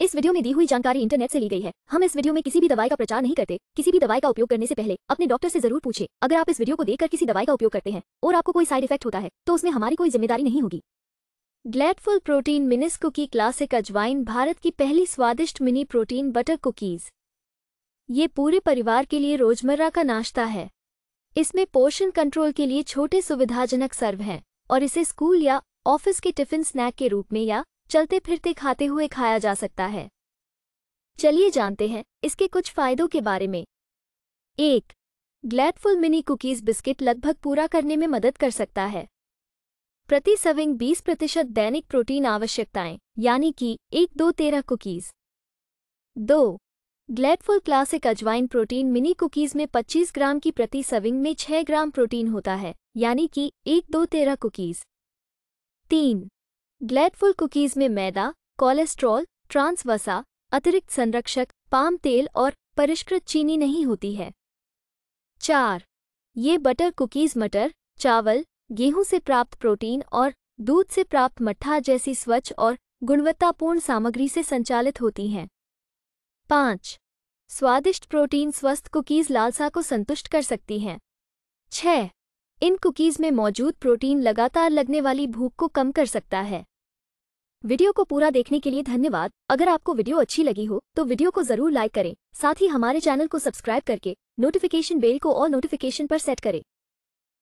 इस वीडियो में दी हुई जानकारी इंटरनेट से ली गई है हम इस वीडियो में किसी भी दवाई का प्रचार नहीं करते किसी भी दवाई का उपयोग करने से पहले अपने डॉक्टर से जरूर पूछे अगर आप इस वीडियो को देखकर किसी दवाई का उपयोग करते हैं और आपको कोई साइड इफेक्ट होता है तो उसमें हमारी कोई जिम्मेदारी नहीं होगी Gladful protein minis cookie classic अजवाइन भारत की पहली स्वादिष्ट मिनी प्रोटीन बटर कुकीज ये पूरे परिवार के लिए रोजमर्रा का नाश्ता है इसमें पोषण कंट्रोल के लिए छोटे सुविधाजनक सर्व हैं और इसे स्कूल या ऑफिस के टिफिन स्नैक के रूप में या चलते फिरते खाते हुए खाया जा सकता है चलिए जानते हैं इसके कुछ फायदों के बारे में एक ग्लैडफुल मिनी कुकीज़ बिस्किट लगभग पूरा करने में मदद कर सकता है प्रति सविंग 20 प्रतिशत दैनिक प्रोटीन आवश्यकताएं यानी कि एक दो तेरह कुकीज़ दो ग्लैडफुल क्लासिक अजवाइन प्रोटीन मिनी कुकीज़ में 25 ग्राम की प्रति सविंग में 6 ग्राम प्रोटीन होता है यानी कि एक दो तेरह कुकीज़ तीन ग्लैडफुल कुकीज़ में मैदा कोलेस्ट्रॉल ट्रांसवसा अतिरिक्त संरक्षक पाम तेल और परिष्कृत चीनी नहीं होती है चार ये बटर कुकीज़ मटर चावल गेहूं से प्राप्त प्रोटीन और दूध से प्राप्त मट्ठा जैसी स्वच्छ और गुणवत्तापूर्ण सामग्री से संचालित होती हैं पाँच स्वादिष्ट प्रोटीन स्वस्थ कुकीज़ लालसा को संतुष्ट कर सकती हैं छः इन कुकीज़ में मौजूद प्रोटीन लगातार लगने वाली भूख को कम कर सकता है वीडियो को पूरा देखने के लिए धन्यवाद अगर आपको वीडियो अच्छी लगी हो तो वीडियो को जरूर लाइक करें साथ ही हमारे चैनल को सब्सक्राइब करके नोटिफिकेशन बेल को और नोटिफिकेशन पर सेट करें